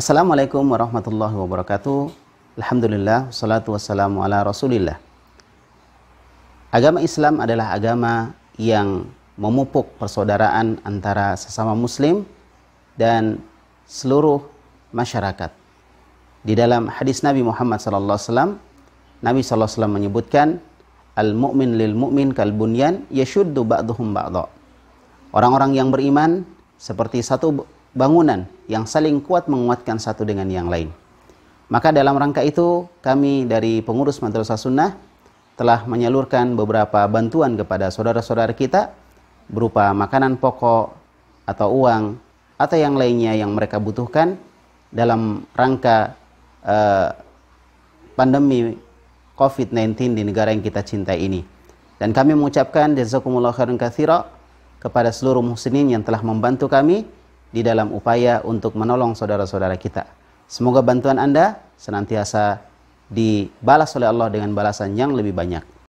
Assalamualaikum warahmatullahi wabarakatuh. Alhamdulillah, salatu wassalamu ala rasulillah. Agama Islam adalah agama yang memupuk persaudaraan antara sesama muslim dan seluruh masyarakat. Di dalam hadis Nabi Muhammad SAW, Nabi SAW menyebutkan, Al-mu'min lil mu'min kal bunyan yashuddu ba'duhum ba'da. Orang-orang yang beriman seperti satu bangunan yang saling kuat menguatkan satu dengan yang lain. Maka dalam rangka itu kami dari pengurus Madrasah Sunnah telah menyalurkan beberapa bantuan kepada saudara-saudara kita berupa makanan pokok atau uang atau yang lainnya yang mereka butuhkan dalam rangka eh, pandemi COVID-19 di negara yang kita cintai ini. Dan kami mengucapkan jazakumullah khairan kathira kepada seluruh muslimin yang telah membantu kami di dalam upaya untuk menolong saudara-saudara kita. Semoga bantuan Anda senantiasa dibalas oleh Allah dengan balasan yang lebih banyak.